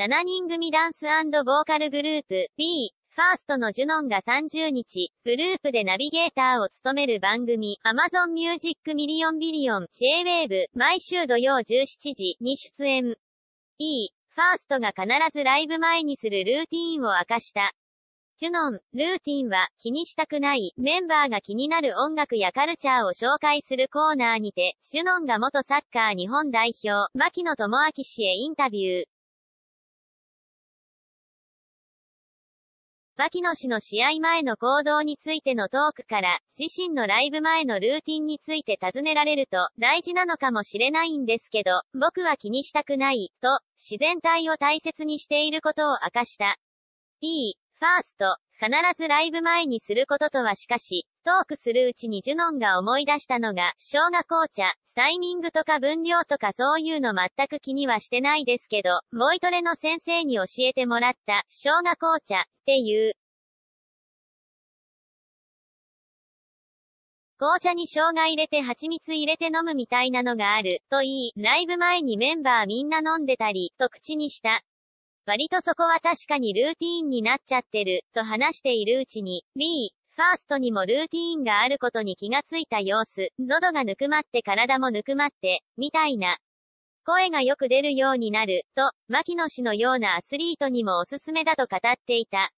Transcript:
7人組ダンスボーカルグループ B、ファーストのジュノンが30日、グループでナビゲーターを務める番組 Amazon Music Million Billion J-Wave 毎週土曜17時に出演。E、ファーストが必ずライブ前にするルーティーンを明かした。ジュノン、ルーティンは気にしたくない、メンバーが気になる音楽やカルチャーを紹介するコーナーにて、ジュノンが元サッカー日本代表、牧野智明氏へインタビュー。牧野氏の試合前の行動についてのトークから、自身のライブ前のルーティンについて尋ねられると、大事なのかもしれないんですけど、僕は気にしたくない、と、自然体を大切にしていることを明かした。いい。ファースト、必ずライブ前にすることとはしかし、トークするうちにジュノンが思い出したのが、生姜紅茶、タイミングとか分量とかそういうの全く気にはしてないですけど、ボイトレの先生に教えてもらった、生姜紅茶、っていう。紅茶に生姜入れて蜂蜜入れて飲むみたいなのがある、と言い、ライブ前にメンバーみんな飲んでたり、と口にした。割とそこは確かにルーティーンになっちゃってる、と話しているうちに、B、ファーストにもルーティーンがあることに気がついた様子、喉がぬくまって体もぬくまって、みたいな。声がよく出るようになる、と、牧野氏のようなアスリートにもおすすめだと語っていた。